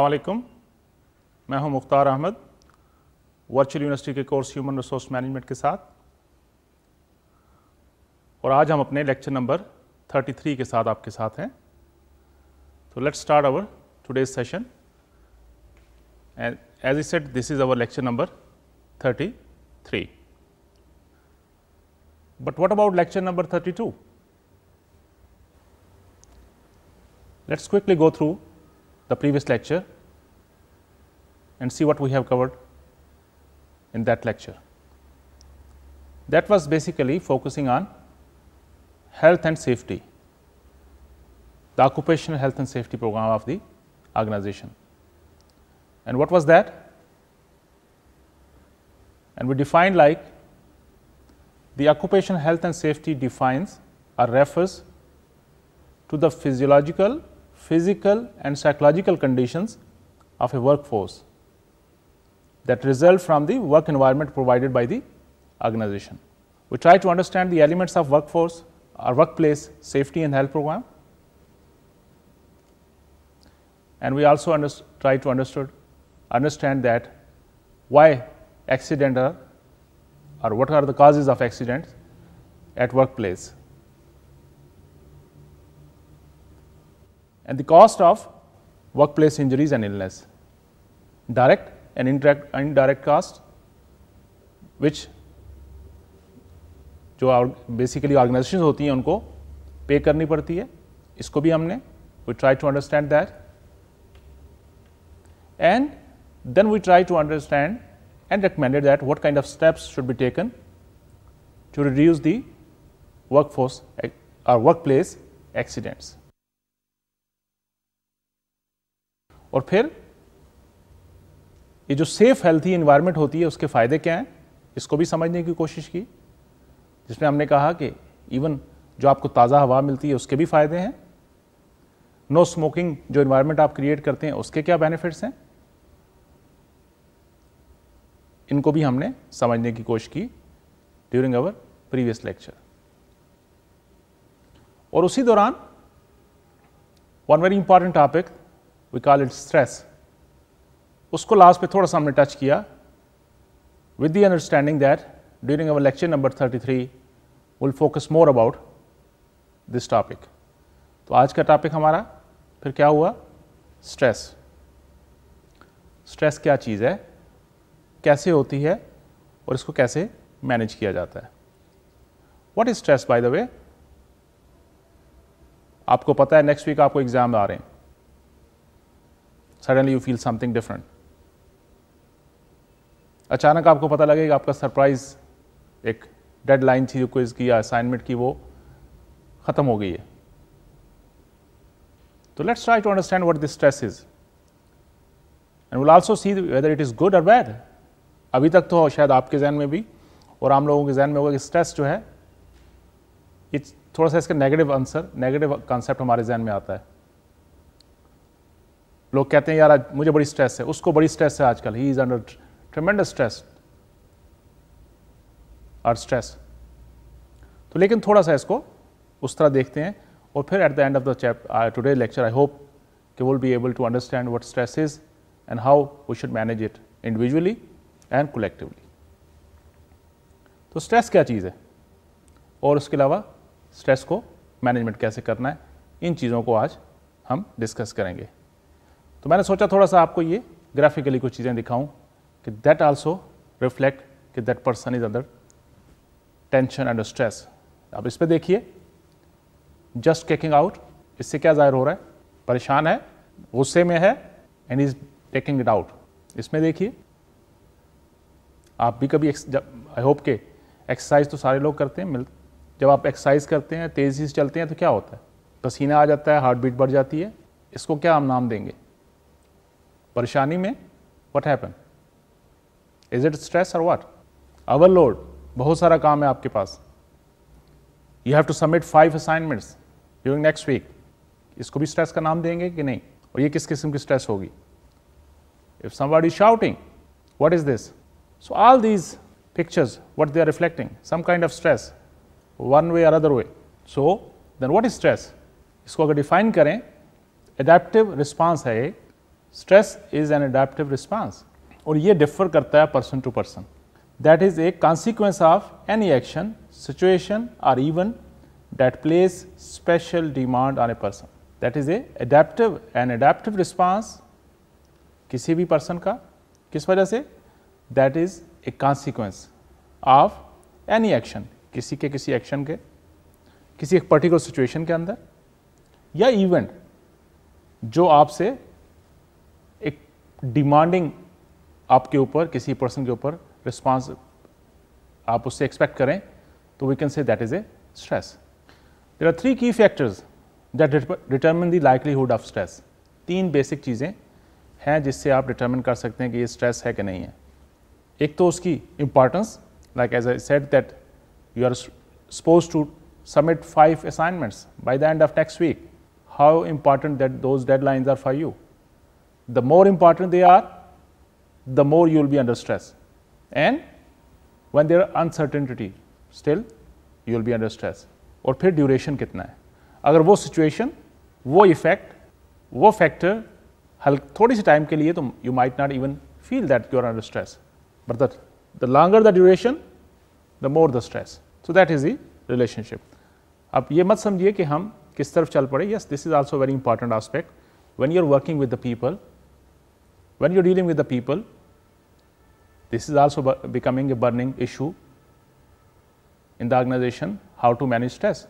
अलैक्म मैं हूं Mukhtar Ahmad virtual university के कोर्स ह्यूमन रिसोर्स मैनेजमेंट के साथ और आज हम अपने लेक्चर नंबर 33 के साथ आपके साथ हैं तो let's start our today's session as I said this is our lecture number 33 but what about lecture number 32 let's quickly go through the previous lecture and see what we have covered in that lecture. That was basically focusing on health and safety, the occupational health and safety program of the organization. And what was that? And we defined like the occupational health and safety defines or refers to the physiological physical and psychological conditions of a workforce that result from the work environment provided by the organization. We try to understand the elements of workforce or workplace safety and health program and we also try to understood, understand that why accident are or what are the causes of accidents at workplace. and the cost of workplace injuries and illness, direct and indirect cost which जो basically organisation होती हैं उनको pay करनी पड़ती है इसको भी हमने we try to understand that and then we try to understand and recommended that what kind of steps should be taken to reduce the workforce eh, or workplace accidents. और फिर ये जो सेफ हेल्थी इन्वायरमेंट होती है उसके फ़ायदे क्या हैं इसको भी समझने की कोशिश की जिसमें हमने कहा कि इवन जो आपको ताज़ा हवा मिलती है उसके भी फ़ायदे हैं नो स्मोकिंग जो इन्वायरमेंट आप क्रिएट करते हैं उसके क्या बेनिफिट्स हैं इनको भी हमने समझने की कोशिश की ड्यूरिंग अवर प्रीवियस लेक्चर और उसी दौरान one very important topic we call it stress उसको लास्ट पे थोड़ा सा हमने टच किया with the understanding that during our lecture number 33 will focus more about this topic तो आज का टॉपिक हमारा फिर क्या हुआ स्ट्रेस स्ट्रेस क्या चीज़ है कैसे होती है और इसको कैसे मैनेज किया जाता है what is stress by the way आपको पता है नेक्स्ट वीक आपको एग्जाम आ रहे हैं suddenly you feel something different अचानक आपको पता लगेगा आपका सरप्राइज एक डेड लाइन थी जो क्विज की या असाइनमेंट की वो ख़त्म हो गई है तो let's try to understand what this stress is and will also see whether it is good और बैड अभी तक तो शायद आपके जहन में भी और आम लोगों के जहन में होगा कि स्ट्रेस जो है इट्स थोड़ा सा इसका नेगेटिव आंसर नेगेटिव कॉन्सेप्ट हमारे जहन में आता है लोग कहते हैं यार आज मुझे बड़ी स्ट्रेस है उसको बड़ी स्ट्रेस है आजकल he is under tremendous stress और स्ट्रेस तो लेकिन थोड़ा सा इसको उस तरह देखते हैं और फिर at the end of the chapter today lecture I hope कि will be able to understand what stress is and how we should manage it individually and collectively तो स्ट्रेस क्या चीज़ है और उसके अलावा स्ट्रेस को मैनेजमेंट कैसे करना है इन चीज़ों को आज हम डिस्कस करेंगे तो मैंने सोचा थोड़ा सा आपको ये ग्राफिकली कुछ चीज़ें दिखाऊं कि दैट आल्सो रिफ्लेक्ट कि that person is under tension and stress अब इस पर देखिए जस्ट केकिंग आउट इससे क्या जाहिर हो रहा है परेशान है गुस्से में है and is taking it out इसमें देखिए आप भी कभी आई होप के एक्सरसाइज तो सारे लोग करते हैं मिल जब आप एक्सरसाइज करते हैं तेज़ी से चलते हैं तो क्या होता है पसीना आ जाता है हार्ट बीट बढ़ जाती है इसको क्या हम नाम देंगे परेशानी में what happen is it stress और वट अवर लोड बहुत सारा काम है आपके पास you have to submit five assignments during next week इसको भी स्ट्रेस का नाम देंगे कि नहीं और ये किस किस्म की स्ट्रेस होगी if somebody shouting what is this so all these pictures what they are reflecting some kind of stress one way or other way so then what is stress इसको अगर डिफाइन करें एडेप्टिव रिस्पॉन्स है stress is an adaptive response और ये differ करता है person to person that is a consequence of any action situation or event that place special demand on a person that is a adaptive an adaptive response किसी भी person का किस वजह से that is a consequence of any action किसी के किसी action के किसी एक पर्टिकुलर सिचुएशन के अंदर या इवेंट जो आपसे डिमांडिंग आपके ऊपर किसी पर्सन के ऊपर रिस्पॉन्स आप उससे एक्सपेक्ट करें तो we can say that is a stress there are three key factors that determine the likelihood of stress तीन बेसिक चीज़ें हैं जिससे आप डिटर्मिन कर सकते हैं कि ये स्ट्रेस है कि नहीं है एक तो उसकी importance like as I said that you are suppose to five assignments by the end of next week how how that those deadlines are for you the more important they are, the more you will be under stress. And when there are uncertainties, still you will be under stress. Or phir duration kitna hai. Agar wo situation, wo effect, wo factor, thodi si time you might not even feel that you are under stress. But the, longer the duration, the more the stress. So that is the relationship. अब ये मत समझिए कि हम किस तरफ चल पड़े yes this is also very important aspect when you are working with the people When you are dealing with the people, this is also becoming a burning issue in the organization, how to manage stress,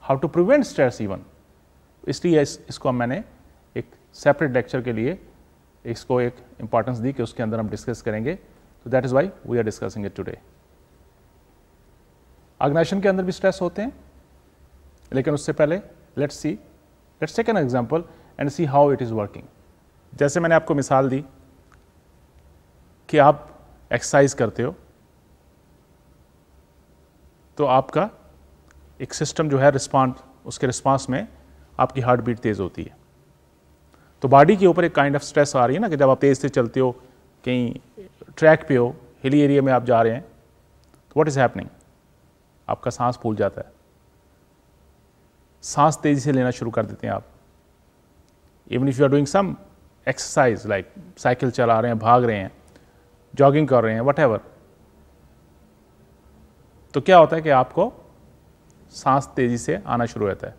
how to prevent stress even. इसलिए इस, इसको मैंने एक separate lecture के लिए इसको एक importance दी कि उसके अंदर हम डिस्कस करेंगे तो that is why we are discussing it today organization के अंदर भी स्ट्रेस होते हैं लेकिन उससे पहले let's see let's take an example and see how it is working जैसे मैंने आपको मिसाल दी कि आप एक्सरसाइज करते हो तो आपका एक सिस्टम जो है रिस्पॉन्ड उसके रिस्पॉन्स में आपकी हार्ट बीट तेज़ होती है तो बॉडी के ऊपर एक काइंड ऑफ स्ट्रेस आ रही है ना कि जब आप तेज़ से चलते हो कहीं ट्रैक पे हो हिली एरिया में आप जा रहे हैं तो व्हाट इज़ हैपनिंग आपका सांस फूल जाता है सांस तेज़ी से लेना शुरू कर देते हैं आप even if you are doing some exercise like cycle चला रहे हैं भाग रहे हैं जॉगिंग कर रहे हैं वट तो क्या होता है कि आपको सांस तेजी से आना शुरू होता है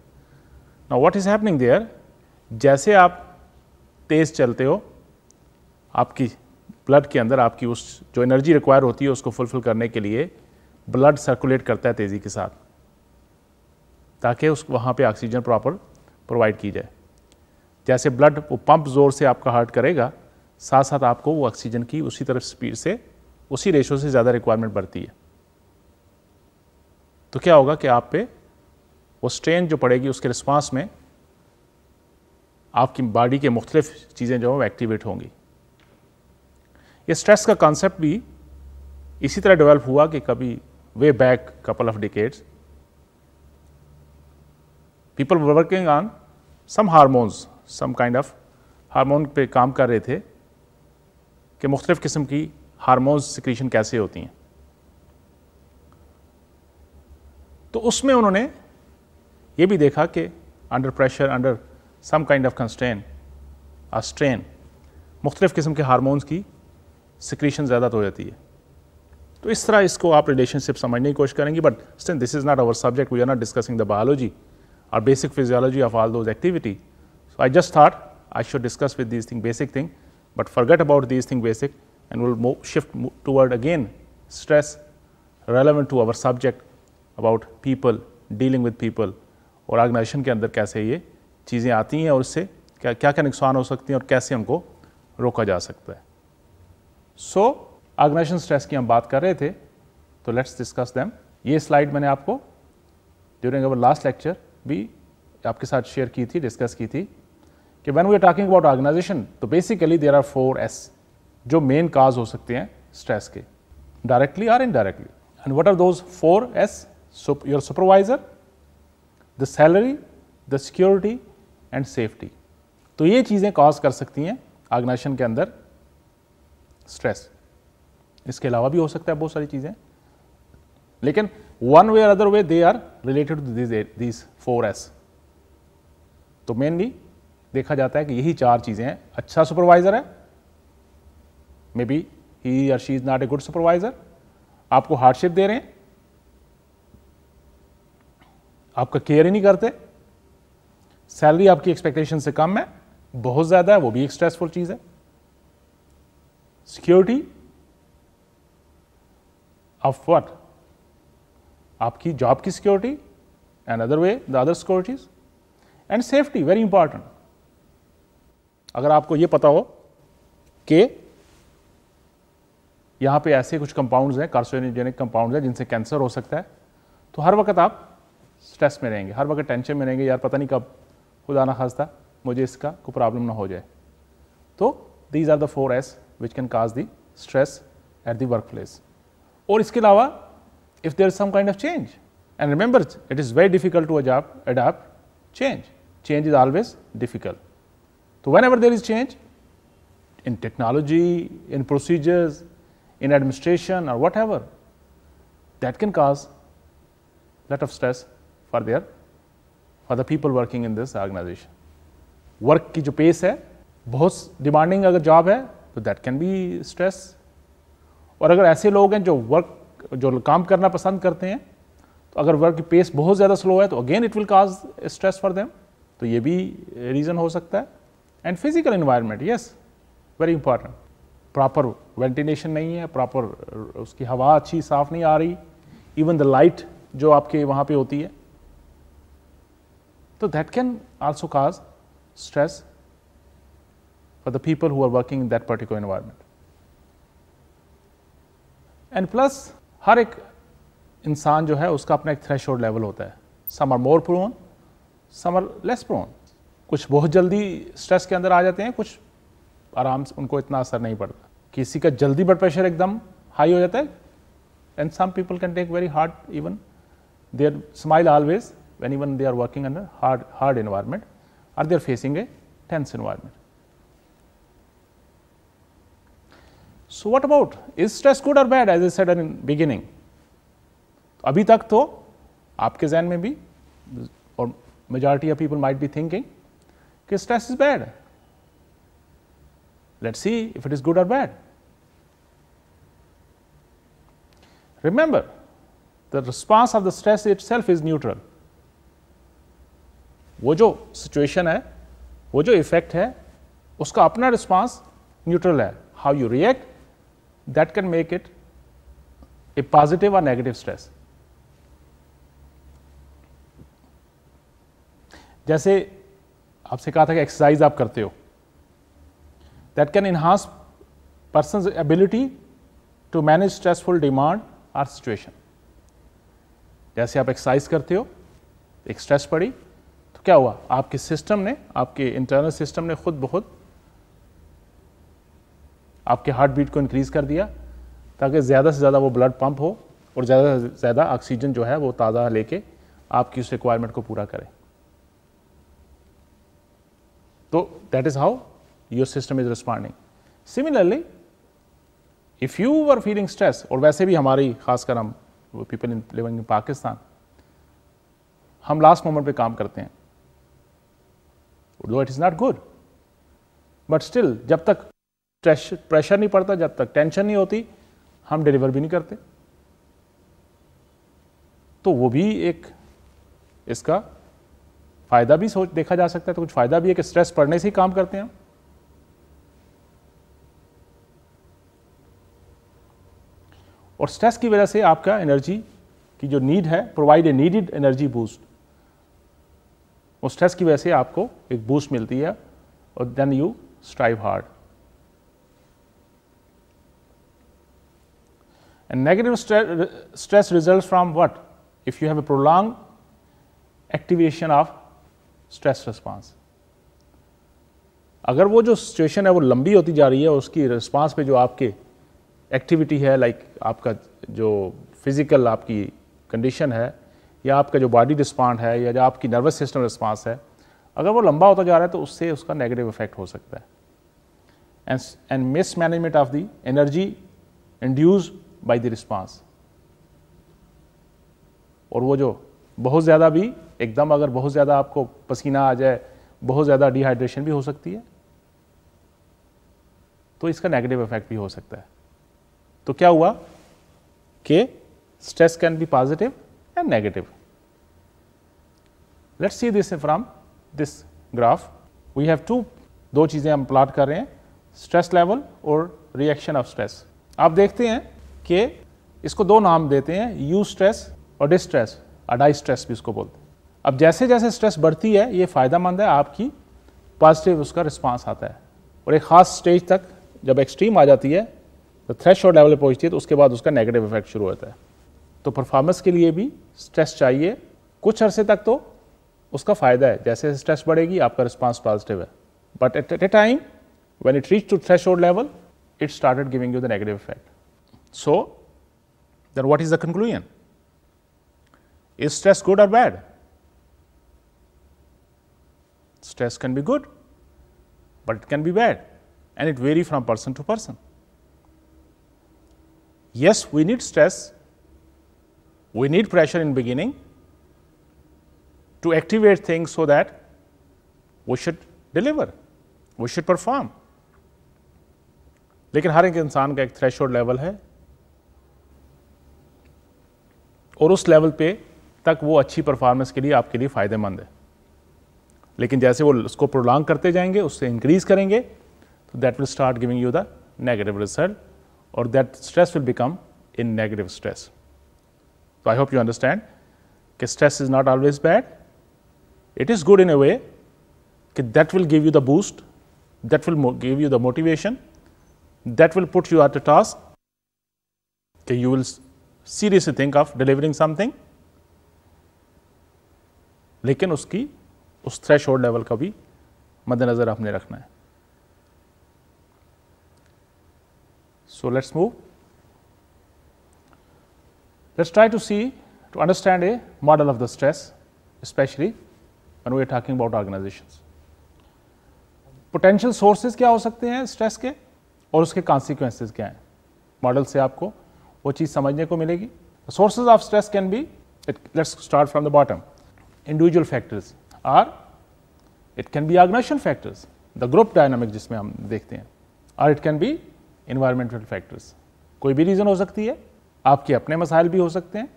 ना वॉट इज़ हैपनिंग देयर जैसे आप तेज़ चलते हो आपकी ब्लड के अंदर आपकी उस जो एनर्जी रिक्वायर होती है उसको फुलफिल करने के लिए ब्लड सर्कुलेट करता है तेज़ी के साथ ताकि उस वहाँ पे ऑक्सीजन प्रॉपर प्रोवाइड की जाए जैसे ब्लड वो पंप ज़ोर से आपका हार्ट करेगा साथ साथ आपको वो ऑक्सीजन की उसी तरफ स्पीड से उसी रेशो से ज़्यादा रिक्वायरमेंट बढ़ती है तो क्या होगा कि आप पे वो स्ट्रेन जो पड़ेगी उसके रिस्पांस में आपकी बॉडी के मुख्तलिफ चीज़ें जो हैं एक्टिवेट होंगी ये स्ट्रेस का कॉन्सेप्ट भी इसी तरह डेवलप हुआ कि कभी way back couple of decades people working on some hormones some kind of hormone पे काम कर रहे थे कि मुख्तलिफ़ किस्म की हारमोन सिक्रीशन कैसे होती हैं तो उसमें उन्होंने ये भी देखा कि under pressure under some kind of constrain और स्ट्रेन मुख्तलिफ़ किस्म के हारमोन्स की सिक्रीशन ज़्यादा तो हो जाती है तो इस तरह इसको आप रिलेशनशिप समझने की कोशिश करेंगे but still this is not our subject we are not discussing the biology और basic physiology of all those activity So, I just thought I should discuss with these thing basic thing, but forget about these thing basic and we will move, shift move toward again stress relevant to our subject about people dealing with people और organization के अंदर कैसे ये चीज़ें आती हैं और उससे क्या क्या क्या नुकसान हो सकती हैं और कैसे उनको रोका जा सकता है सो ऑर्गेनाइजेशन स्ट्रेस की हम बात कर रहे थे तो लेट्स डिस्कस दैम ये स्लाइड मैंने आपको ड्यूरिंग अवर लास्ट लेक्चर भी आपके साथ शेयर की थी डिस्कस की थी कि when we are talking about organization तो basically there are four S जो मेन काज हो सकते हैं स्ट्रेस के डायरेक्टली और indirectly and what are those four S your supervisor the salary the security and safety तो ये चीज़ें कॉज कर सकती हैं ऑर्गेनाइजेशन के अंदर स्ट्रेस इसके अलावा भी हो सकता है बहुत सारी चीज़ें लेकिन one way other way they are related to this four S तो मेनली देखा जाता है कि यही चार चीज़ें हैं अच्छा सुपरवाइज़र है मे बी ही और she is not a good supervisor आपको हार्डशिप दे रहे हैं आपका केयर ही नहीं करते सैलरी आपकी एक्सपेक्टेशन से कम है बहुत ज़्यादा है वो भी एक स्ट्रेसफुल चीज़ है सिक्योरिटी ऑफ वट आपकी जॉब की security and other way the other securities and safety very important अगर आपको ये पता हो कि यहाँ पे ऐसे कुछ कंपाउंड्स हैं कार्सोजेनिक कंपाउंड्स हैं जिनसे कैंसर हो सकता है तो हर वक्त आप स्ट्रेस में रहेंगे हर वक्त टेंशन में रहेंगे यार पता नहीं कब खुदा ना खासता मुझे इसका कोई प्रॉब्लम ना हो जाए तो these are the four S which can cause the stress at the workplace और इसके अलावा if there some kind of change and remember it is very difficult to adapt change change is always difficult तो whenever there is change in technology in procedures in administration और whatever that can cause lot of stress for their for the people working in this organisation work की जो pace है बहुत demanding अगर job है तो that can be stress और अगर ऐसे लोग हैं जो वर्क जो काम करना पसंद करते हैं तो अगर वर्क की पेस बहुत ज़्यादा स्लो है तो again it will cause stress for them तो ये भी रीज़न हो सकता है and physical environment yes very important proper ventilation नहीं है proper uh, उसकी हवा अच्छी साफ नहीं even the light जो आपके वहाँ so that can also cause stress for the people who are working in that particular environment. And plus हर एक इंसान जो है threshold level. एक थ्रेशोल्ड लेवल होता है सम आर मोर प्रोन सम कुछ बहुत जल्दी स्ट्रेस के अंदर आ जाते हैं कुछ आराम से उनको इतना असर नहीं पड़ता किसी का जल्दी ब्लड प्रेशर एकदम हाई हो जाता है and some people can take very hard even they are smile always when even they are working under hard hard environment or they are facing a tense environment so what about is stress good और bad as I said in beginning अभी तक तो आपके जहन में भी और majority of people might be thinking कि stress is bad let see if it is good और bad remember the response of the stress itself is neutral वो जो सिचुएशन है वो जो इफेक्ट है उसका अपना रिस्पॉन्स न्यूट्रल है how you react that can make it a positive और नेगेटिव स्ट्रेस जैसे आपसे कहा था कि एक्सरसाइज आप करते हो that can enhance person ability to manage stressful demand or situation जैसे आप एक्सरसाइज करते हो एक स्ट्रेस पड़ी तो क्या हुआ आपके सिस्टम ने आपके इंटरनल सिस्टम ने खुद बहुत आपके हार्ट बीट को इंक्रीज कर दिया ताकि ज़्यादा से ज़्यादा वो ब्लड पंप हो और ज़्यादा से ज़्यादा ऑक्सीजन जो है वो ताज़ा लेके आपकी उस रिक्वायरमेंट को पूरा करें So, that is how your system is responding. Similarly, if you were feeling stress or वैसे भी हमारी खासकर हम people in living in Pakistan, हम last moment पे काम करते हैं though it is not good but still जब तक pressure नहीं पड़ता जब तक tension नहीं होती हम deliver भी नहीं करते तो वो भी एक इसका फ़ायदा भी सोच देखा जा सकता है तो कुछ फ़ायदा भी है कि स्ट्रेस पड़ने से ही काम करते हैं और स्ट्रेस की वजह से आपका एनर्जी की जो नीड है provide a needed energy boost और स्ट्रेस की वजह से आपको एक बूस्ट मिलती है और then you strive hard and negative stress result from what if you have a prolong activation of stress response अगर वो जो सिचुएशन है वो लंबी होती जा रही है उसकी रिस्पांस पे जो आपके एक्टिविटी है लाइक आपका जो फिज़िकल आपकी कंडीशन है या आपका जो बॉडी रिस्पॉन्ड है या जो आपकी नर्वस सिस्टम रिस्पांस है अगर वो लंबा होता जा रहा है तो उससे उसका नेगेटिव इफेक्ट हो सकता है and and mismanagement of the energy induce by the response और वो जो बहुत ज़्यादा भी एकदम अगर बहुत ज़्यादा आपको पसीना आ जाए बहुत ज़्यादा डिहाइड्रेशन भी हो सकती है तो इसका नेगेटिव इफेक्ट भी हो सकता है तो क्या हुआ कि stress can be positive and negative let's see this from this graph we have to दो चीज़ें हम प्लाट कर रहे हैं स्ट्रेस लेवल और रिएक्शन ऑफ स्ट्रेस आप देखते हैं कि इसको दो नाम देते हैं यू स्ट्रेस और डिस्ट्रेस अडाई स्ट्रेस भी इसको बोलते हैं अब जैसे जैसे स्ट्रेस बढ़ती है ये फायदा मंद है आपकी पॉजिटिव उसका रिस्पांस आता है और एक ख़ास स्टेज तक जब एक्सट्रीम आ जाती है तो थ्रेश और लेवल पहुँचती है तो उसके बाद उसका नेगेटिव इफेक्ट शुरू होता है तो परफॉर्मेंस के लिए भी स्ट्रेस चाहिए कुछ अरसे तक तो उसका फ़ायदा है जैसे स्ट्रेस बढ़ेगी आपका रिस्पॉन्स पॉजिटिव है but at a time it reach to threshold level it started giving you the negative effect so then what is the conclusion is stress good और bad Stress can be good, but it can be bad and it vary from person to person. Yes, we need stress, we need pressure in beginning to activate things so that we should deliver, we should perform. लेकिन हर एक इंसान का एक thresh level है और उस level पे तक वो अच्छी परफॉर्मेंस के लिए आपके लिए फ़ायदेमंद है लेकिन जैसे वो उसको प्रोलॉन्ग करते जाएंगे उससे इंक्रीज़ करेंगे तो that will start giving you the negative result और that stress will become in negative stress तो आई होप यू अंडरस्टैंड कि stress is not always bad it is good in a way कि that will give you the boost that will give you the motivation that will put you at a task कि you will seriously think of delivering something लेकिन उसकी उस thresh level का भी मद्देनज़र आपने रखना है so let's move let's try to see to understand a model of the stress specially when we talking about organization potential sources क्या हो सकते हैं स्ट्रेस के और उसके कॉन्सिक्वेंसेज क्या हैं मॉडल से आपको वो चीज़ समझने को मिलेगी sources of stress can be let's start from the bottom individual factors or it can be organization factors, the group dynamic जिसमें हम देखते हैं or it can be environmental factors. कोई भी reason हो सकती है आपके अपने मसाइल भी हो सकते हैं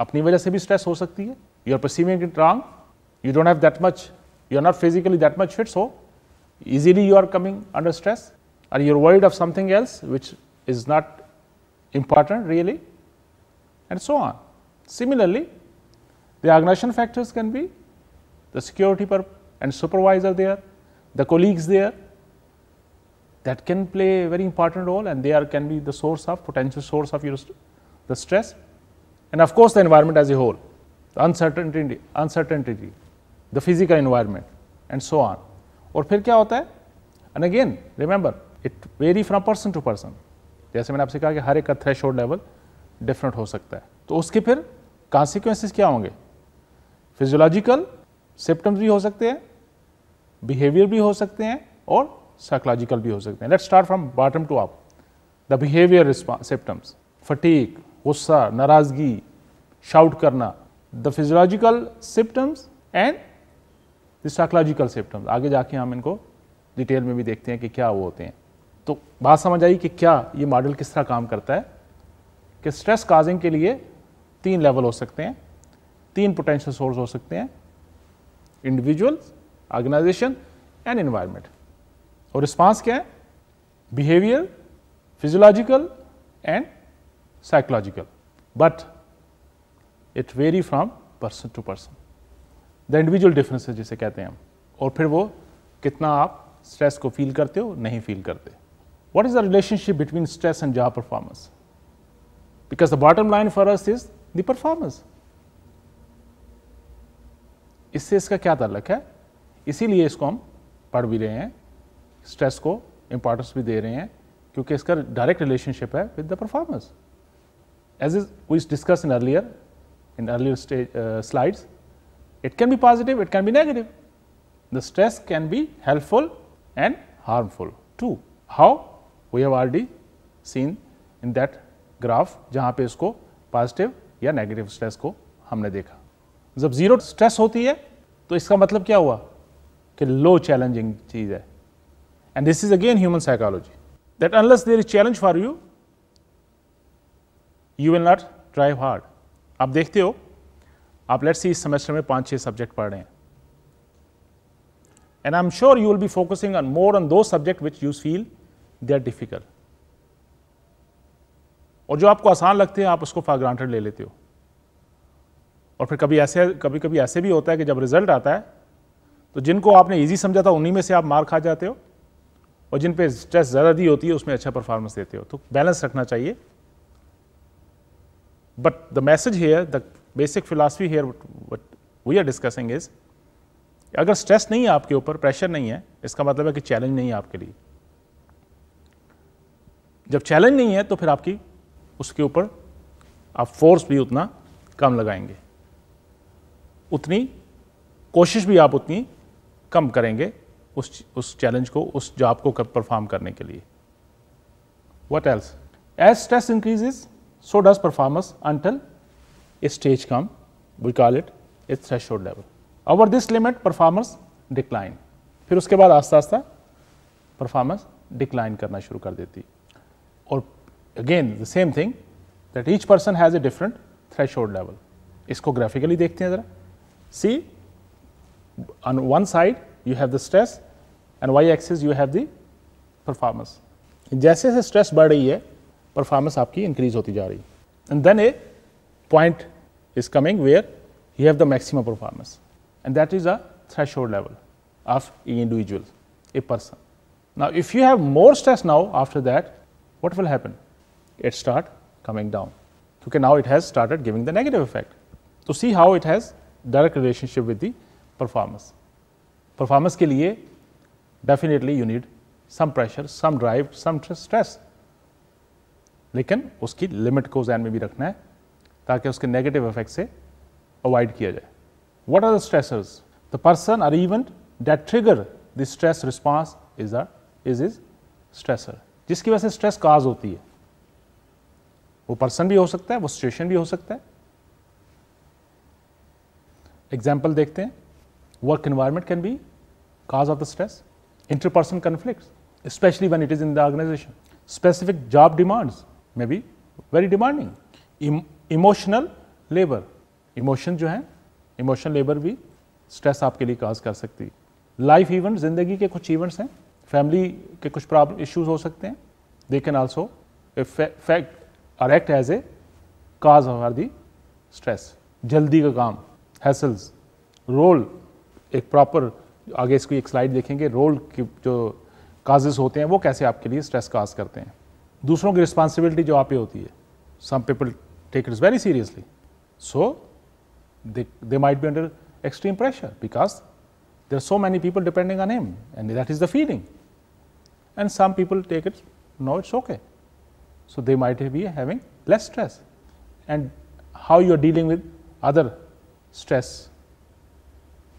अपनी वजह से भी stress हो सकती है you are perceiving it wrong, you don't have that much, you are not physically that much fit, so easily you are coming under stress or you are worried of something else which is not important really and so on. Similarly, the organization factors can be the security per and supervisor there, the colleagues there that can play a very important role and they are can be the source of potential source of your st the stress and of course the environment as a whole the uncertainty uncertainty the physical environment and so on और फिर kya hota hai? And again, remember, it vary from person to person. जैसे मैंने आपसे कहा कि हर एक का thresh level different हो सकता है तो उसके फिर कॉन्सिक्वेंसेस क्या होंगे फिजियोलॉजिकल सिम्टम्स भी हो सकते हैं बिहेवियर भी हो सकते हैं और साइकोलॉजिकल भी हो सकते हैं let start from bottom to up the behaviour symptoms fatigue गुस्सा नाराजगी शाउट करना the physiological symptoms and the psychological symptoms आगे जाके हम इनको डिटेल में भी देखते हैं कि क्या वो होते हैं तो बात समझ आई कि क्या ये मॉडल किस तरह काम करता है कि स्ट्रेस काजिंग के लिए तीन लेवल हो सकते हैं तीन पोटेंशियल सोर्स हो सकते हैं इंडिविजुअल ऑर्गेनाइजेशन एंड इन्वायरमेंट और रिस्पांस क्या है behaviour physiological and psychological but it vary from person to person the individual differences जिसे कहते हैं हम और फिर वो कितना आप स्ट्रेस को फील करते हो नहीं फील करते what is the relationship between stress and job performance because the bottom line for us is the performance इससे इसका क्या तलक है इसीलिए इसको हम पढ़ भी रहे हैं स्ट्रेस को इम्पॉर्टेंस भी दे रहे हैं क्योंकि इसका डायरेक्ट रिलेशनशिप है with the performance as is we discuss in earlier in earlier stage slides it can be positive it can be negative the stress can be helpful and harmful too how we have already seen in that graph जहाँ पे इसको positive या negative stress को हमने देखा जब zero stress होती है तो इसका मतलब क्या हुआ कि लो चैलेंजिंग चीज़ है and this is again human psychology that unless there is challenge for you you will not try hard आप देखते हो आप लेट्स सी इस सेमेस्टर में पांच छह सब्जेक्ट पढ़ रहे हैं and I am sure you will be focusing on more on those subject which you feel they are difficult और जो आपको आसान लगते हैं आप उसको फॉर ग्रांटेड ले लेते हो और फिर कभी ऐसे कभी कभी ऐसे भी होता है कि जब रिजल्ट आता है तो जिनको आपने ईजी समझा था उन्हीं में से आप मार खा जाते हो और जिन पे स्ट्रेस ज़्यादा दी होती है उसमें अच्छा परफॉर्मेंस देते हो तो बैलेंस रखना चाहिए but the message here the basic philosophy here what we are discussing is अगर स्ट्रेस नहीं है आपके ऊपर प्रेशर नहीं है इसका मतलब है कि चैलेंज नहीं है आपके लिए जब चैलेंज नहीं है तो फिर आपकी उसके ऊपर आप फोर्स भी उतना कम लगाएंगे उतनी कोशिश भी आप उतनी कम करेंगे उस उस चैलेंज को उस जॉब को परफॉर्म करने के लिए what else as stress increases so does performance until stage come we call it it thresh threshold level over this limit performance decline फिर उसके बाद आस्ता आस्ता परफॉर्मेंस डिक्लाइन करना शुरू कर देती और again the same thing that each person has a different threshold level इसको ग्राफिकली देखते हैं ज़रा See, on one side you have the stress and y axis you have the performance. जैसे जैसे स्ट्रेस बढ़ रही है परफॉर्मेंस आपकी इंक्रीज होती जा रही है and then a point is coming where you have the maximum performance and that is a thresh level of a individual a person Now, if you have more stress now after that, what will happen? It start coming down. Okay, now it has started giving the negative effect. So, see how it has direct relationship with the performance. Performance के लिए definitely you need some pressure, some drive, some stress. लेकिन उसकी limit को जहन में भी रखना है ताकि उसके नेगेटिव इफेक्ट से अवॉइड किया जाए what are the stressors the person or event that trigger the stress response is the is is stressor जिसकी वजह से स्ट्रेस काज होती है वो पर्सन भी हो सकता है वो सिचुएशन भी हो सकता है एग्जाम्पल देखते हैं work environment can be cause of the stress interperson conflict specially when it is in the organization specific job demands may be very demanding emotional labour emotion जो है इमोशनल लेबर भी stress आपके लिए काज कर सकती है लाइफ इवेंट जिंदगी के कुछ इवेंट्स हैं फैमिली के कुछ प्रॉब्लम इश्यूज हो सकते हैं they can also fact are as a cause of are the stress जल्दी का काम हैसल्स रोल एक प्रॉपर आगे इसकी एक स्लाइड देखेंगे रोल की जो काजेस होते हैं वो कैसे आपके लिए स्ट्रेस काज करते हैं दूसरों की रिस्पॉन्सिबिलिटी जो आप ही होती है some people take it very seriously so they might be under extreme pressure because there so many people depending on him and that is the feeling and some people take it no it's okay so they might be having less stress and how you are dealing with other stress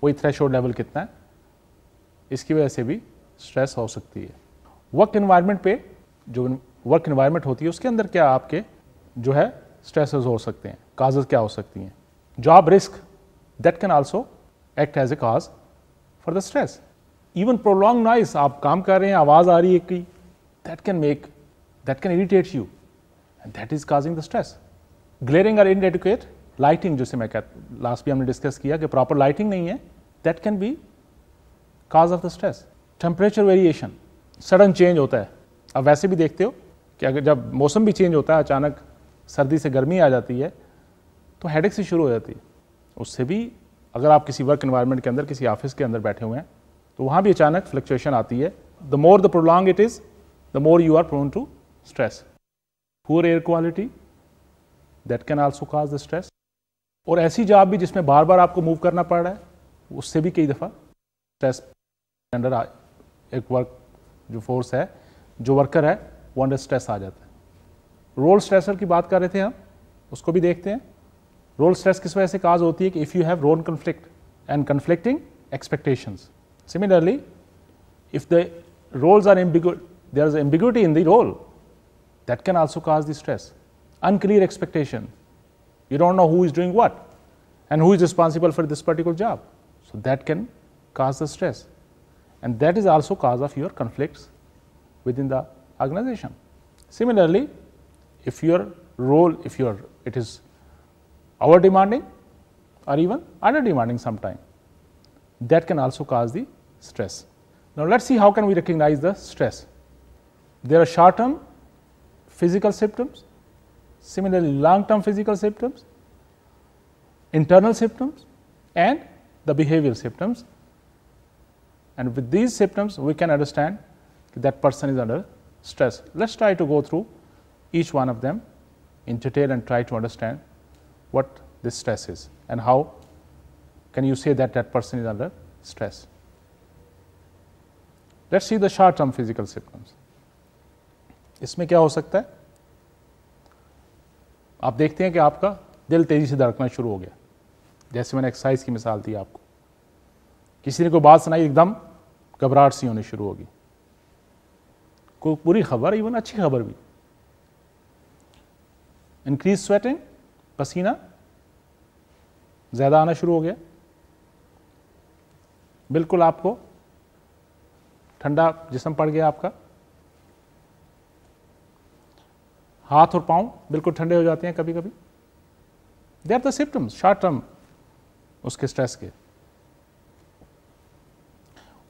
वही threshold level कितना है इसकी वजह से भी stress हो सकती है वर्क इन्वायरमेंट पे जो वर्क इन्वायरमेंट होती है उसके अंदर क्या आपके जो है स्ट्रेसेस हो सकते हैं काजेज क्या हो सकती हैं job risk that can also act as a cause for the stress even prolong noise आप काम कर रहे हैं आवाज़ आ रही है कि that can make that can irritate you and that is causing the stress glaring or inadequate lighting जिसे मैं कहता लास्ट भी हमने डिस्कस किया कि प्रॉपर लाइटिंग नहीं है that can be cause of the stress temperature variation sudden change होता है अब वैसे भी देखते हो कि अगर जब मौसम भी चेंज होता है अचानक सर्दी से गर्मी आ जाती है तो हेडेक से शुरू हो जाती है उससे भी अगर आप किसी वर्क इन्वायरमेंट के अंदर किसी ऑफिस के अंदर बैठे हुए हैं तो वहाँ भी अचानक फ्लक्चुएशन आती है the more the prolong it is the more you are prone to stress poor air quality that can also cause the stress और ऐसी जॉब भी जिसमें बार बार आपको मूव करना पड़ रहा है उससे भी कई दफ़ा स्ट्रेस अंडर एक वर्क जो फोर्स है जो वर्कर है वो अंडर स्ट्रेस आ जाता है रोल स्ट्रेसर की बात कर रहे थे हम उसको भी देखते हैं रोल स्ट्रेस किस वजह से काज होती है कि if you have role conflict and conflicting expectations similarly if the roles are ambig there is ambiguity in the role that can also cause the stress unclear expectation You don't know who is doing what and who is responsible for this particular job. So, that can cause the stress and that is also cause of your conflicts within the organization. Similarly, if your role, if your it is over demanding or even under demanding sometime, that can also cause the stress. Now, let us see how can we recognize the stress. There are short term physical symptoms Similarly, long term physical symptoms, internal symptoms and the behavioral symptoms. And with these symptoms, we can understand that person is under stress. Let us try to go through each one of them in detail and try to understand what this stress is and how can you say that that person is under stress. Let us see the short term physical symptoms. इसमें क्या हो सकता है आप देखते हैं कि आपका दिल तेज़ी से धड़कना शुरू हो गया जैसे मैंने एक्सरसाइज की मिसाल दी आपको किसी ने कोई बात सुनाई एकदम घबराहट सी होनी शुरू होगी कोई बुरी खबर इवन अच्छी खबर भी इंक्रीज स्वेटिंग पसीना ज़्यादा आना शुरू हो गया बिल्कुल आपको ठंडा जिसम पड़ गया आपका हाथ और पाँव बिल्कुल ठंडे हो जाते हैं कभी कभी they are the symptoms short term उसके स्ट्रेस के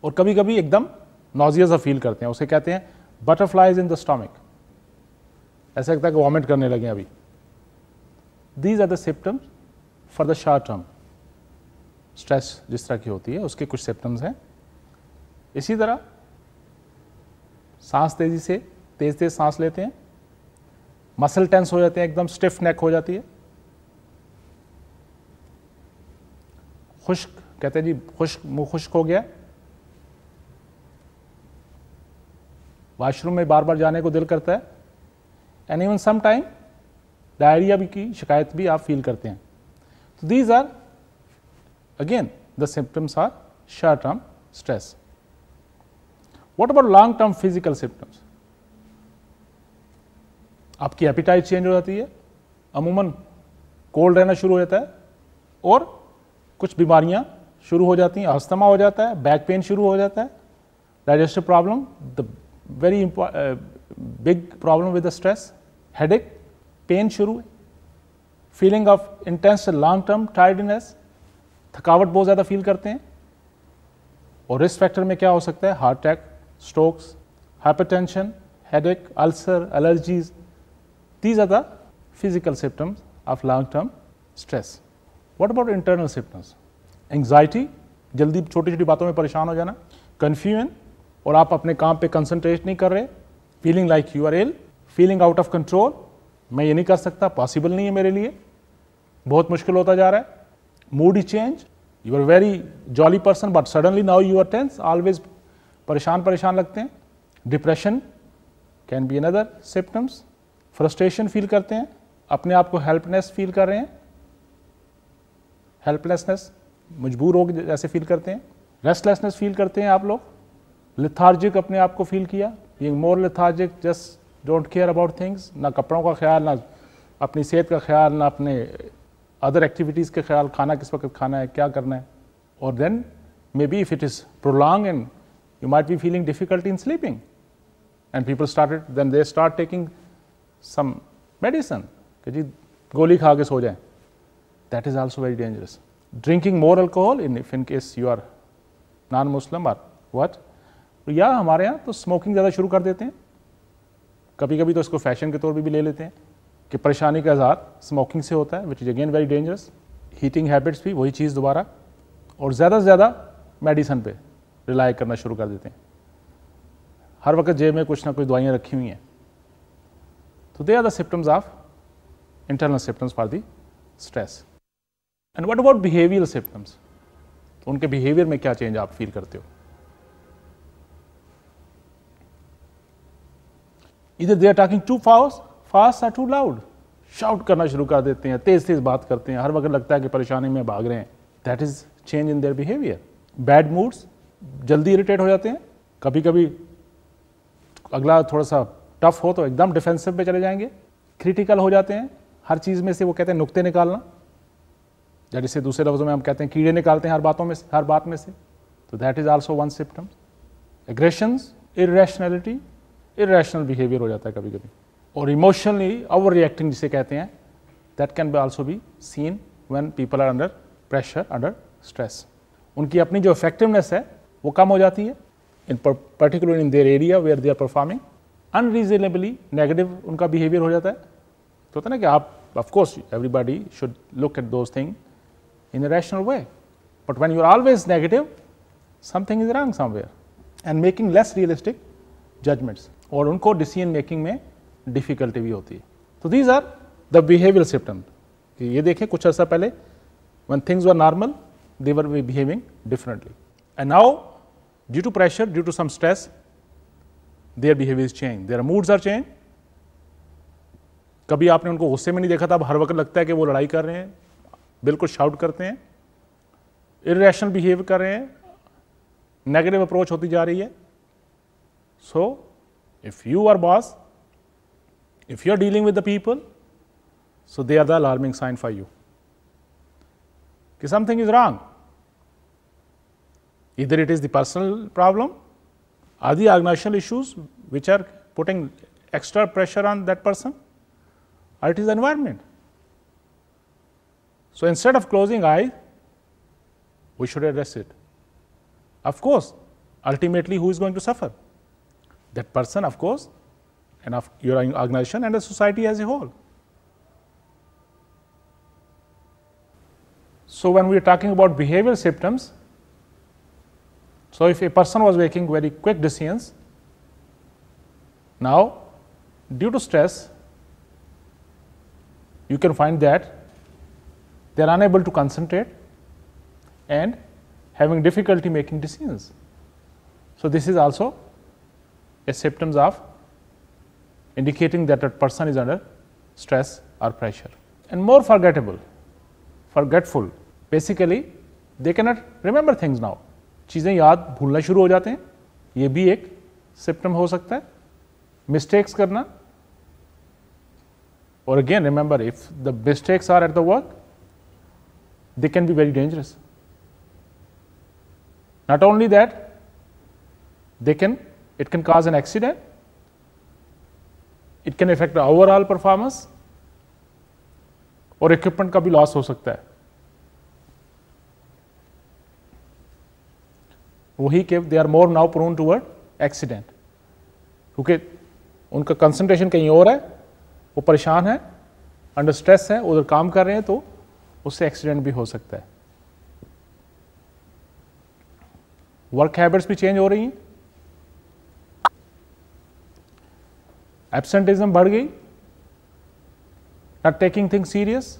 और कभी कभी एकदम नॉजियस फील करते हैं उसे कहते हैं बटरफ्लाइज इन द स्टॉमिक ऐसा लगता है कि वॉमिट करने लगे अभी these are the symptoms for the short term stress जिस तरह की होती है उसके कुछ सिम्टम्स हैं इसी तरह सांस तेजी से तेज तेज सांस लेते हैं मसल टेंस हो जाते हैं एकदम स्टिफ नेक हो जाती है खुश्क कहते हैं जी खुश्क मुंह खुश्क हो गया वाशरूम में बार बार जाने को दिल करता है and even some time diarrhoea भी की शिकायत भी आप फील करते हैं तो these are again the symptoms are short term stress what about long term physical symptoms आपकी एपिटाइट चेंज हो जाती है अमूमन कोल्ड रहना शुरू हो जाता है और कुछ बीमारियां शुरू हो जाती हैं अस्थमा हो जाता है बैक पेन शुरू हो जाता है digestive problem the very big problem with the stress head pain शुरू feeling of intense long term tiredness थकावट बहुत ज़्यादा फील करते हैं और रिस्क फैक्टर में क्या हो सकता है heart attack strokes hypertension headache ulcer allergies These are the physical symptoms of long term stress. What about internal symptoms? Anxiety, जल्दी छोटी छोटी बातों में परेशान हो जाना कन्फ्यूजन और आप अपने काम पे कंसंट्रेट नहीं कर रहे feeling like you are ill feeling out of control मैं ये नहीं कर सकता पॉसिबल नहीं है मेरे लिए बहुत मुश्किल होता जा रहा है मूड ही change you are very jolly person but suddenly now you are tense always परेशान परेशान लगते हैं depression can be another symptoms frustration feel करते हैं अपने आप को हेल्पनेस फील कर रहे हैं हेल्पलेसनेस मजबूर हो जैसे फील करते हैं रेस्टलेसनेस फील करते हैं आप लोग लिथार्जिक अपने आप को फील किया being more lethargic just don't care about things ना कपड़ों का ख्याल ना अपनी सेहत का ख्याल ना अपने अदर एक्टिविटीज़ के ख्याल खाना किस वक्त खाना है क्या करना है और then maybe if it is prolong and you might be feeling difficulty in sleeping and people started then they start taking some medicine कि जी गोली खा के सो जाए that is also very dangerous drinking more alcohol in if in case you are non Muslim or what या हमारे यहाँ तो स्मोकिंग ज़्यादा शुरू कर देते हैं कभी कभी तो इसको फैशन के तौर पर भी, ले लेते हैं कि परेशानी का इजहार स्मोकिंग से होता है which is again very dangerous eating habits भी वही चीज़ दोबारा और ज़्यादा से ज़्यादा मेडिसन पे रिलाई करना शुरू कर देते हैं हर वक्त जेब में कुछ ना कुछ दवाइयाँ रखी हुई हैं So, they are the symptoms of internal symptoms for the stress. And what about behavioral symptoms? तो उनके behavior में क्या change आप feel करते हो Either they are talking too fast, fast or too loud. Shout करना शुरू कर देते हैं तेज तेज बात करते हैं हर वक्त लगता है कि परेशानी में भाग रहे हैं that is change in their behaviour bad moods जल्दी इरिटेट हो जाते हैं कभी कभी अगला थोड़ा सा टफ हो तो एकदम डिफेंसिव पे चले जाएंगे क्रिटिकल हो जाते हैं हर चीज़ में से वो कहते हैं नुकते निकालना या जिसे दूसरे लफ्ज़ों में हम कहते हैं कीड़े निकालते हैं हर बातों में हर बात में से तो that is also one symptom aggressions irrationality irrational behaviour हो जाता है कभी कभी और इमोशनली ओवर रिएक्टिंग जिसे कहते हैं that can be also be seen when people are under pressure under stress उनकी अपनी जो इफेक्टिवनेस है वो कम हो जाती है in particular in their area where they are performing unreasonably negative उनका बिहेवियर हो जाता है तो होता है ना कि आप of course everybody should look at those thing in a rational way but when you are always negative something is wrong somewhere and making less realistic judgments और उनको डिसीजन मेकिंग में डिफिकल्टी भी होती है तो these are the behaviour symptom ये देखें कुछ अर्सा पहले when things were normal they were behaving differently and now due to pressure due to some stress their behaviour change their moods are change कभी आपने उनको गुस्से में नहीं देखा था अब हर वक्त लगता है कि वो लड़ाई कर रहे हैं बिल्कुल शाउट करते हैं इरेशनल बिहेव कर रहे हैं नेगेटिव अप्रोच होती जा रही है so if you are boss if you are dealing with the people so they are the alarming sign for you कि समथिंग इज रॉन्ग इधर it is the personal problem Are the organizational issues which are putting extra pressure on that person or it is environment? So instead of closing eye, we should address it. Of course, ultimately who is going to suffer? That person, of course, and of your organization and the society as a whole. So when we are talking about behavioral symptoms, so if a person was making very quick decisions, now due to stress, you can find that they are unable to concentrate and having difficulty making decisions. So this is also a symptoms of indicating that a person is under stress or pressure and more forgettable, forgetful. Basically, they cannot remember things now. चीज़ें याद भूलना शुरू हो जाते हैं ये भी एक सिप्टम हो सकता है मिस्टेक्स करना और again remember if the mistakes are at the work they can be very dangerous not only that they can it can cause an accident it can effect overall performance और इक्विपमेंट का भी loss हो सकता है वही के they are more now prone toward accident क्योंकि उनका कंसंट्रेशन कहीं और है वो परेशान है अंडर स्ट्रेस है उधर काम कर रहे हैं तो उससे एक्सीडेंट भी हो सकता है वर्क हैबिट्स भी चेंज हो रही हैं एबसेंटिज्म बढ़ गई नॉट टेकिंग थिंग सीरियस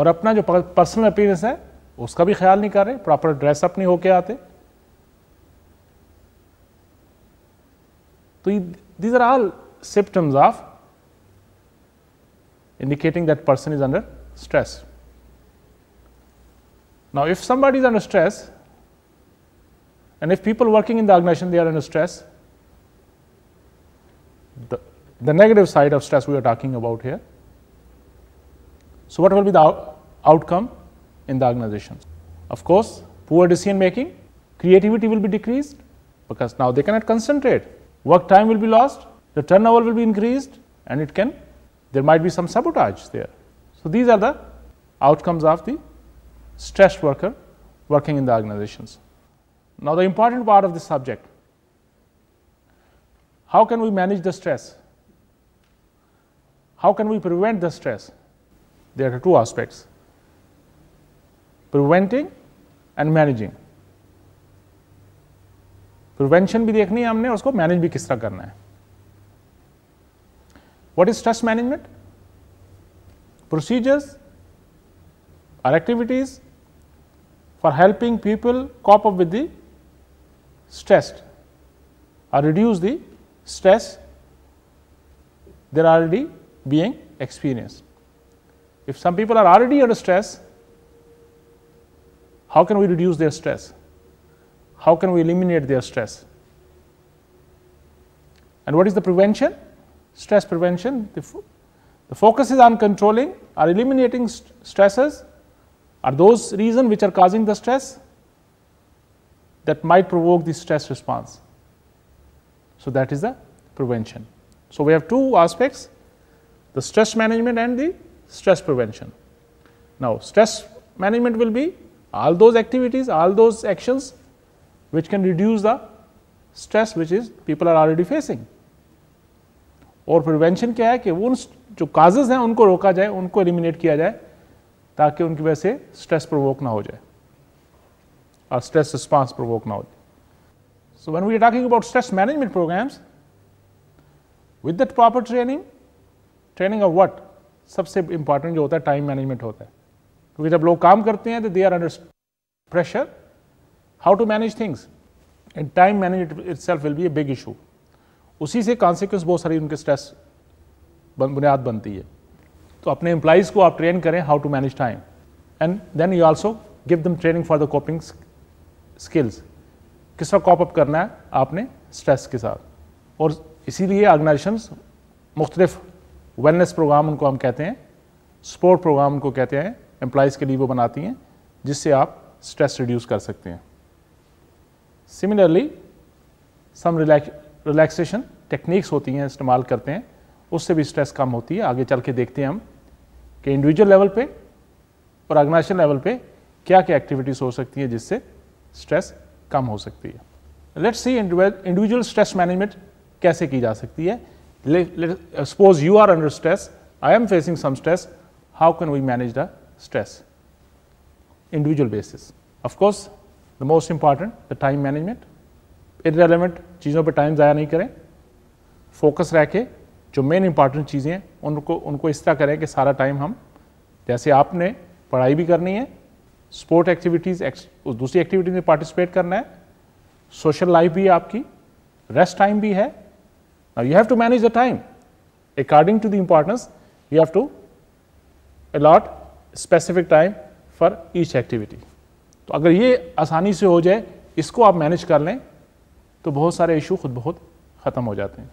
और अपना जो पर्सनल अपीयरेंस है उसका भी ख्याल नहीं कर रहे प्रॉपर ड्रेसअप नहीं होके आते तो these are all symptoms of indicating that person is under stress now if somebody is under stress and if people working in the organization they are under stress the negative side of stress we are talking about here so what will be the outcome in the organizations. Of course, poor decision making, creativity will be decreased because now they cannot concentrate. Work time will be lost, the turnover will be increased, and it can, there might be some sabotage there. So, these are the outcomes of the stressed worker working in the organizations. Now, the important part of the subject how can we manage the stress? How can we prevent the stress? There are two aspects. Preventing and managing prevention. भी देखनी है हमने उसको manage भी किस तरह करना है what is stress management procedures or activities for helping people cope up with the stress or reduce the stress they are already being experienced if some people are already under stress how can we reduce their stress? How can we eliminate their stress? And what is the prevention? Stress prevention. The, fo the focus is on controlling or eliminating st stresses are those reasons which are causing the stress that might provoke the stress response. So, that is the prevention. So, we have two aspects the stress management and the stress prevention. Now, stress management will be all those activities, all those actions which can reduce the stress which is people are already facing. और prevention क्या है कि उन जो causes हैं उनको रोका जाए उनको एलिमिनेट किया जाए ताकि उनकी वजह से स्ट्रेस प्रोवोक ना हो जाए और स्ट्रेस रिस्पॉन्स प्रोवोक ना हो जाए so when we are talking about stress management programs with that proper training training of what सबसे इंपॉर्टेंट जो होता है टाइम मैनेजमेंट होता है क्योंकि जब लोग काम करते हैं तो they are under pressure how to manage things in time manage itself will be a big issue उसी से कॉन्सिक्वेंस बहुत सारी उनके स्ट्रेस बुनियाद बनती है तो अपने एम्प्लाइज को आप ट्रेन करें how to manage time and then you also give them training for the coping skills किस तरह कॉप अप करना है आपने स्ट्रेस के साथ और इसीलिए ऑर्गेनाइजेशन मुख्तलिफ वेलनेस प्रोग्राम उनको हम कहते हैं स्पोर्ट प्रोग्राम उनको कहते हैं एम्प्लाइज के लिए वो बनाती हैं जिससे आप स्ट्रेस रिड्यूस कर सकते हैं सिमिलरली सम रिलैक्सेशन टेक्निक्स होती हैं इस्तेमाल करते हैं उससे भी स्ट्रेस कम होती है आगे चल के देखते हैं हम कि इंडिविजुअल लेवल पे और ऑर्गेनाइजेशन लेवल पे क्या क्या एक्टिविटीज़ हो सकती हैं जिससे स्ट्रेस कम हो सकती है let's see individual stress management कैसे की जा सकती है suppose you are under stress I am facing some stress how can we manage the stress, individual basis. Of course, the most important, the time management. Irrelevant चीज़ों पर time ज़ाया नहीं करें फोकस रह के जो मेन इंपॉर्टेंट चीज़ें हैं उनको उनको इस तरह करें कि सारा टाइम हम जैसे आपने पढ़ाई भी करनी है स्पोर्ट एक्टिविटीज़ दूसरी एक्टिविटीज़ में पार्टिसिपेट करना है सोशल लाइफ भी है आपकी रेस्ट टाइम भी है now you have to manage the time according to the importance you have to allot specific time for each activity तो अगर ये आसानी से हो जाए इसको आप मैनेज कर लें तो बहुत सारे इशू खुद बहुत ख़त्म हो जाते हैं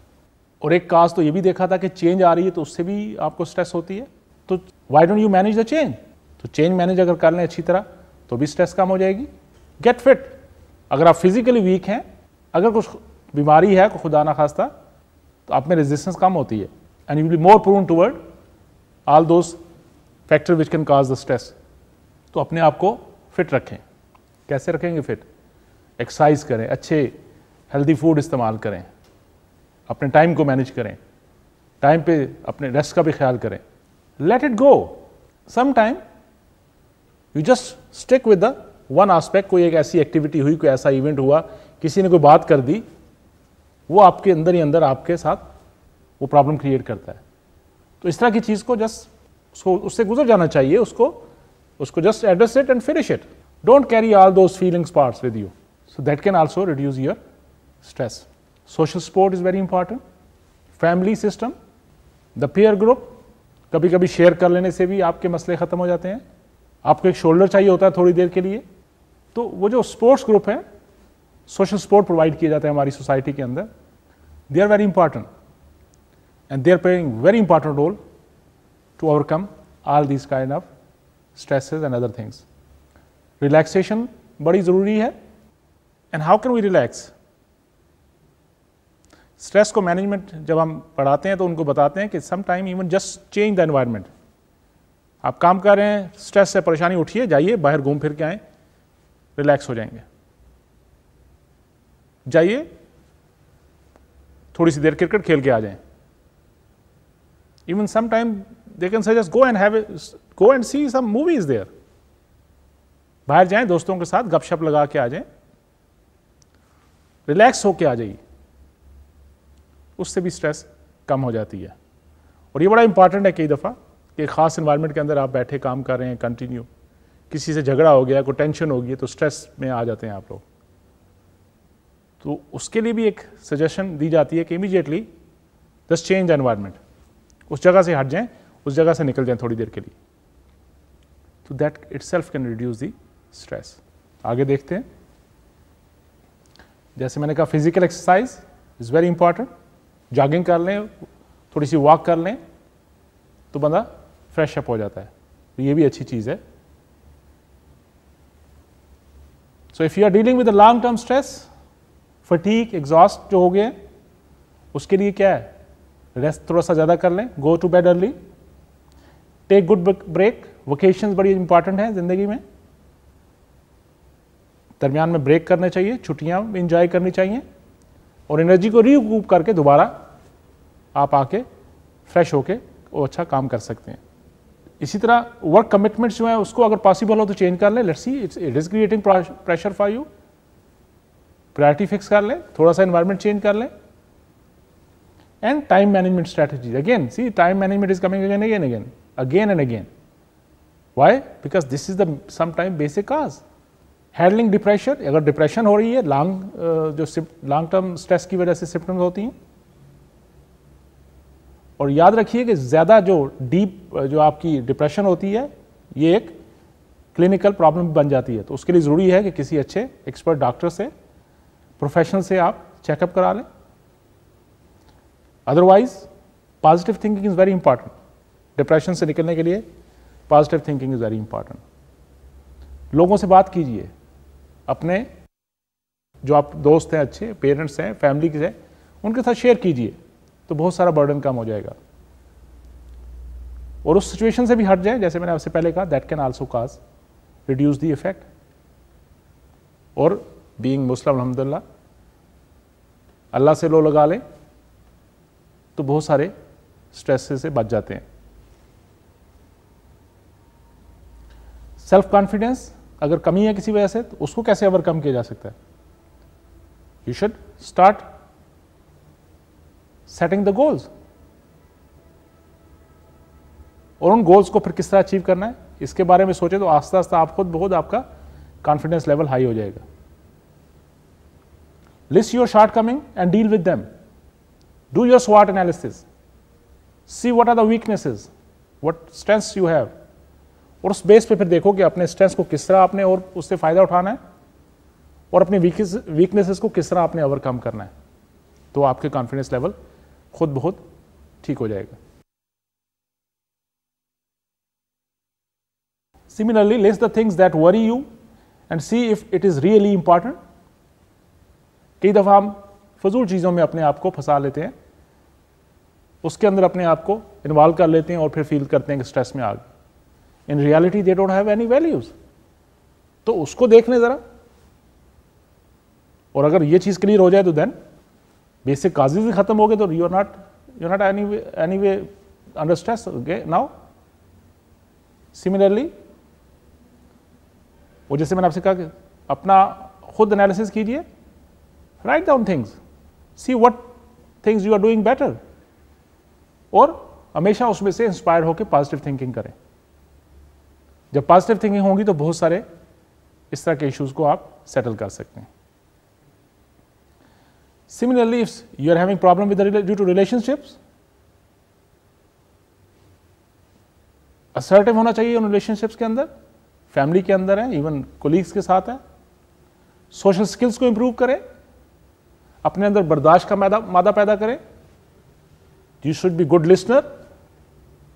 और एक काज तो ये भी देखा था कि चेंज आ रही है तो उससे भी आपको स्ट्रेस होती है तो why don't you manage the change तो चेंज मैनेज अगर कर लें अच्छी तरह तो भी स्ट्रेस कम हो जाएगी गेट फिट अगर आप फिजिकली वीक हैं अगर कुछ बीमारी है को खुदा ना खास्ता तो आप में रेजिस्टेंस कम होती है and you will be more prone toward all those factor which can cause the stress तो अपने आप को फिट रखें कैसे रखेंगे फिट एक्सरसाइज करें अच्छे हेल्दी फूड इस्तेमाल करें अपने टाइम को मैनेज करें टाइम पे अपने रेस्ट का भी ख्याल करें let it go some time you just stick with the one aspect कोई एक ऐसी एक्टिविटी हुई कोई ऐसा इवेंट हुआ किसी ने कोई बात कर दी वो आपके अंदर ही अंदर आपके साथ वो प्रॉब्लम क्रिएट करता है तो इस तरह की चीज़ को जस्ट उसको उससे गुजर जाना चाहिए उसको उसको just address it and finish it don't carry all those feelings parts with you so that can also reduce your stress social support is very important family system the peer group कभी कभी share कर लेने से भी आपके मसले ख़त्म हो जाते हैं आपको एक शोल्डर चाहिए होता है थोड़ी देर के लिए तो वो जो स्पोर्ट्स ग्रुप है सोशल सपोर्ट प्रोवाइड किया जाता है हमारी सोसाइटी के अंदर they are very important and they are playing very important role to overcome all these kind of stresses and other things. Relaxation बड़ी ज़रूरी है and how can we relax stress को मैनेजमेंट जब हम पढ़ाते हैं तो उनको बताते हैं कि some time even just change the environment आप काम कर रहे हैं स्ट्रेस से परेशानी उठिए जाइए बाहर घूम फिर के आए रिलैक्स हो जाएंगे जाइए थोड़ी सी देर क्रिकेट खेल के आ जाएं even some time they can suggest go and have a, go and see some movies बाहर जाएं दोस्तों के साथ गपशप लगा के आ जाएं रिलैक्स होके आ जाइए उससे भी स्ट्रेस कम हो जाती है और ये बड़ा इंपॉर्टेंट है कई दफ़ा कि ख़ास इन्वायरमेंट के अंदर आप बैठे काम कर रहे हैं कंटिन्यू किसी से झगड़ा हो गया कोई टेंशन हो गई तो स्ट्रेस में आ जाते हैं आप लोग तो उसके लिए भी एक सजेशन दी जाती है कि इमीडिएटली दस चेंज एनवायरमेंट उस जगह से हट जाएं उस जगह से निकल जाएं थोड़ी देर के लिए तो that itself can reduce the stress आगे देखते हैं जैसे मैंने कहा physical exercise is very important jogging कर लें थोड़ी सी वॉक कर लें तो बंदा फ्रेश अप हो जाता है तो ये भी अच्छी चीज़ है so if you are dealing with long term stress fatigue exhaust जो हो गए उसके लिए क्या है रेस्ट थोड़ा सा ज़्यादा कर लें go to bed early take good break vacation बड़ी इंपॉर्टेंट है ज़िंदगी में दरमियान में ब्रेक करने चाहिए छुट्टियाँ इंजॉय करनी चाहिए और एनर्जी को रिकूप करके दोबारा आप आके फ्रेश होके वो अच्छा काम कर सकते हैं इसी तरह वर्क कमिटमेंट्स जो है उसको अगर पॉसिबल हो तो चेंज कर लें let's see it's it is creating pressure for you priority fix कर लें थोड़ा सा इन्वायरमेंट चेंज कर लें and time management strategy again see time management is coming again again again again and again. Why? Because this is the sometime basic cause. Handling depression अगर depression हो रही है लॉन्ग uh, जो long term stress की वजह से symptoms होती हैं और याद रखिए कि ज़्यादा जो डीप uh, जो आपकी डिप्रेशन होती है ये एक क्लिनिकल प्रॉब्लम बन जाती है तो उसके लिए ज़रूरी है कि किसी अच्छे एक्सपर्ट डॉक्टर से प्रोफेशनल से आप चेकअप करा लें otherwise positive thinking is very important depression से निकलने के लिए positive thinking is very important लोगों से बात कीजिए अपने जो आप दोस्त हैं अच्छे पेरेंट्स हैं फैमिली के हैं उनके साथ शेयर कीजिए तो बहुत सारा बर्डन कम हो जाएगा और उस सिचुएशन से भी हट जाए जैसे मैंने आपसे पहले कहा that can also cause reduce the effect और बीइंग मुस्लिम अलहमदिल्ला अल्लाह से लो लगा लें तो बहुत सारे स्ट्रेस से बच जाते हैं सेल्फ कॉन्फिडेंस अगर कमी है किसी वजह से तो उसको कैसे ओवरकम किया जा सकता है you should start setting the goals और उन गोल्स को फिर किस तरह अचीव करना है इसके बारे में सोचे तो आस्ता आस्ता आप खुद बहुत आपका कॉन्फिडेंस लेवल हाई हो जाएगा list your short coming and deal with them do your स्वाट analysis see what are the weaknesses what strengths you have और उस बेस पे फिर देखो कि अपने स्ट्रेंथ को किस तरह आपने और उससे फ़ायदा उठाना है और अपने वीकनेसेस को किस तरह आपने ओवरकम करना है तो आपके कॉन्फिडेंस लेवल खुद बहुत ठीक हो जाएगा similarly less the things that worry you and see if it is really important कई दफ़ा हम फजूल चीज़ों में अपने आप को फंसा लेते हैं उसके अंदर अपने आप को इन्वॉल्व कर लेते हैं और फिर फील करते हैं कि स्ट्रेस में आ गए in reality they don't have any values तो उसको देख लें ज़रा और अगर ये चीज़ क्लियर हो जाए तो देन बेसिक काजेज भी खत्म हो गए तो you are not you not any way any way under stress now similarly वो जैसे मैंने आपसे कहा कि अपना खुद एनालिसिस कीजिए right down things see what things you are doing better और हमेशा उसमें से इंस्पायर होकर पॉजिटिव थिंकिंग करें जब पॉजिटिव थिंकिंग होगी तो बहुत सारे इस तरह के इश्यूज को आप सेटल कर सकते हैं similarly if you are having problem with due to relationships assertive होना चाहिए उन रिलेशनशिप्स के अंदर फैमिली के अंदर है इवन कोलीग्स के साथ है सोशल स्किल्स को इंप्रूव करें अपने अंदर बर्दाश्त का मादा मादा पैदा करें you should be good listener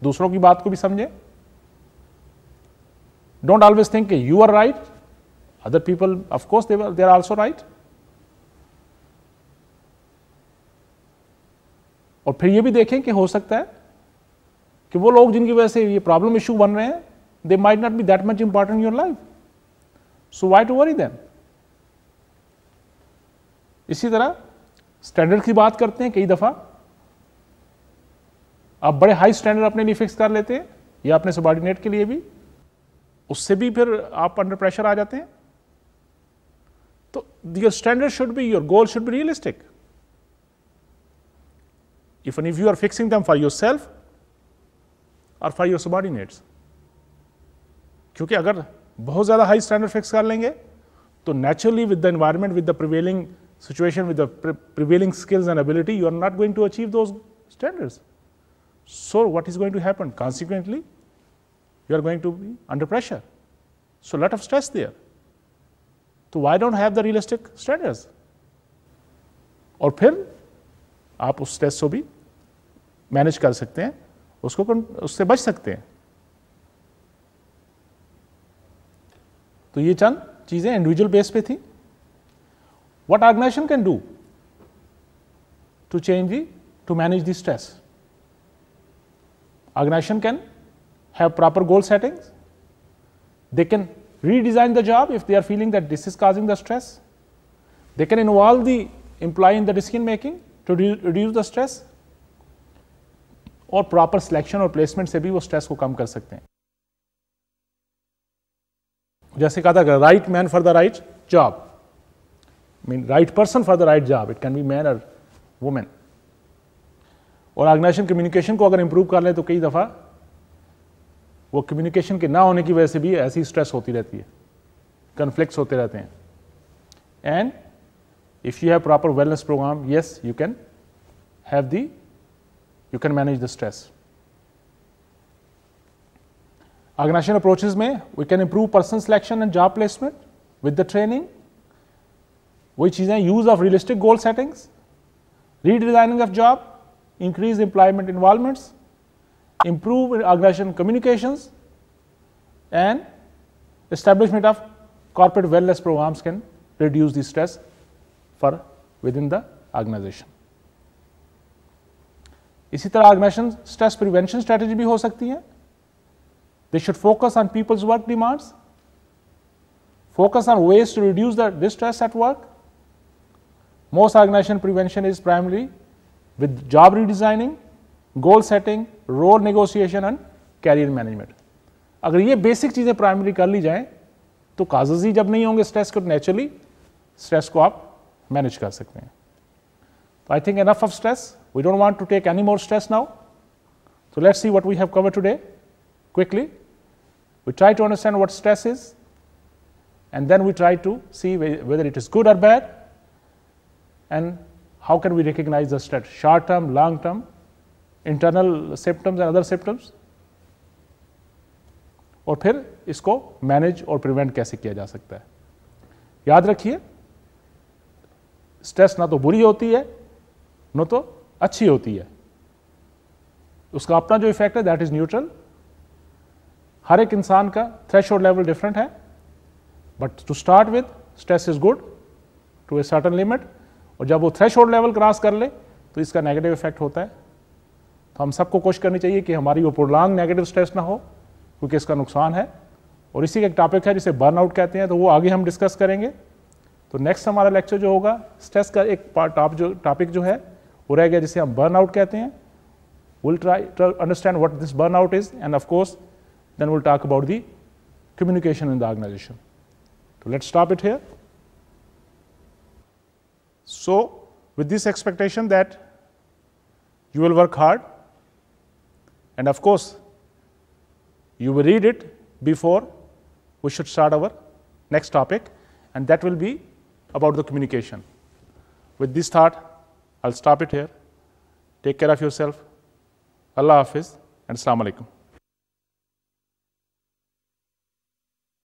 दूसरों की बात को भी समझें Don't always think you are right. Other people, of course, they, were, they are also right. और फिर ये भी देखें कि हो सकता है कि वो लोग जिनकी वजह से ये प्रॉब्लम इशू बन रहे हैं they might not be that much important your life so why to worry then इसी तरह स्टैंडर्ड की बात करते हैं कई दफ़ा आप बड़े हाई स्टैंडर्ड अपने लिए फिक्स कर लेते हैं या अपने सबॉर्डिनेट के लिए भी उससे भी फिर आप अंडर प्रेशर आ जाते हैं तो your standard should be your goal should be realistic if an if you are fixing them for your self और फॉर योर सबॉर्डिनेट्स क्योंकि अगर बहुत ज़्यादा हाई स्टैंडर्ड फिक्स कर लेंगे तो naturally with the environment with the prevailing situation with the prevailing skills and ability you are not going to achieve those standards so what is going to happen consequently you are going to be under pressure. So a lot of stress there. तो why don't have the realistic standards और फिर आप उस stress को भी manage कर सकते हैं उसको उससे बच सकते हैं तो ये चंद चीज़ें इंडिविजुअल बेस पे थी what organization can do to change the to manage the stress organization can have proper goal settings. They can redesign the job if they are feeling that this is causing the stress. They can involve the employee in the decision making to re reduce the stress और proper selection और placement से भी वो stress को कम कर सकते हैं जैसे कहा था right man for the right job mean right person for the right job it can be man और वुमेन और ऑर्गेनाइजेशन कम्युनिकेशन को अगर इंप्रूव कर ले तो कई दफ़ा वो कम्युनिकेशन के ना होने की वजह से भी ऐसी स्ट्रेस होती रहती है कन्फ्लिक्ट होते रहते हैं and if you have proper wellness program yes you can have the you can manage the stress organization approaches में we can improve person selection and job placement with the training वही चीज़ें use of realistic goal settings redesigning of job increase employment involvements improve organization communications and establishment of corporate wellness programs can reduce the stress for within the organization. इसी तरह stress prevention strategy strategy भी हो सकती They should focus on people's work demands, focus on ways to reduce the distress at work. Most organization prevention is primarily with job redesigning, goal setting role negotiation and career management अगर ये basic चीज़ें primary कर ली जाएं तो causes ही जब नहीं होंगे stress को नेचुरली स्ट्रेस को आप मैनेज कर सकते हैं तो I think enough of stress we don't want to take any more stress now so let's see what we have cover today quickly we try to understand what stress is and then we try to see whether it is good or bad and how can we recognize the stress short term long term internal symptoms and other symptoms और फिर इसको manage और prevent कैसे किया जा सकता है याद रखिए स्ट्रेस ना तो बुरी होती है ना तो अच्छी होती है उसका अपना जो इफेक्ट है दैट इज न्यूट्रल हर एक इंसान का थ्रेश लेवल डिफरेंट है but to start with stress is good to a certain limit और जब वो थ्रेश लेवल क्रॉस कर ले तो इसका नेगेटिव इफेक्ट होता है हम सबको कोशिश करनी चाहिए कि हमारी वो प्रोलॉन्ग नेगेटिव स्ट्रेस ना हो क्योंकि इसका नुकसान है और इसी का एक टॉपिक है जिसे बर्नआउट कहते हैं तो वो आगे हम डिस्कस करेंगे तो नेक्स्ट हमारा लेक्चर जो होगा स्ट्रेस का एक टॉप जो टॉपिक जो है वो रह गया जिसे हम बर्न आउट कहते हैं will try to understand what this burn out is and of course then will talk about the communication in the organization तो let stop it here so with this expectation that you will work hard And of course, you will read it before we should start our next topic, and that will be about the communication. With this thought, I'll stop it here. Take care of yourself. Allah Hafiz and Assalamu Alaikum.